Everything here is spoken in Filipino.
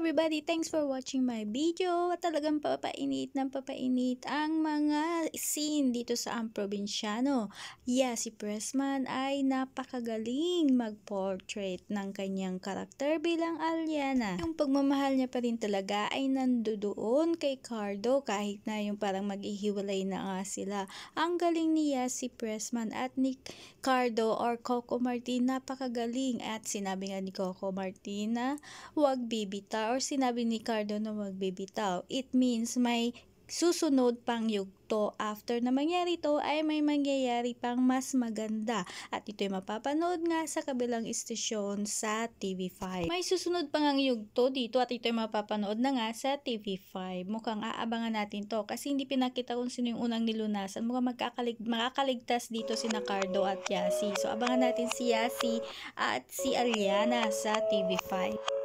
everybody! Thanks for watching my video. Talagang papainit ng papainit ang mga scene dito sa ang probinsyano. Yeah, si Pressman ay napakagaling mag-portrait ng kanyang karakter bilang Aliana. Yung pagmamahal niya pa rin talaga ay nandoon kay Cardo kahit na yung parang maghihiwalay na nga sila. Ang galing niya si Pressman at ni Cardo or Coco Martin napakagaling at sinabi nga ni Coco Martin na huwag bibitaw or sinabi ni Cardo na magbibitaw, it means may susunod pang yugto. After na mangyari to ay may mangyayari pang mas maganda at ito ay mapapanood nga sa kabilang istasyon sa TV5. May susunod pang ang yugto dito at ito ay mapapanood na nga sa TV5. Mukhang aabangan natin to kasi hindi pinakita kung sino yung unang nilunasan. Mukhang magkakalig makakaligtas dito si Nacardo at Yasi. So abangan natin si Yasi at si Ariana sa TV5.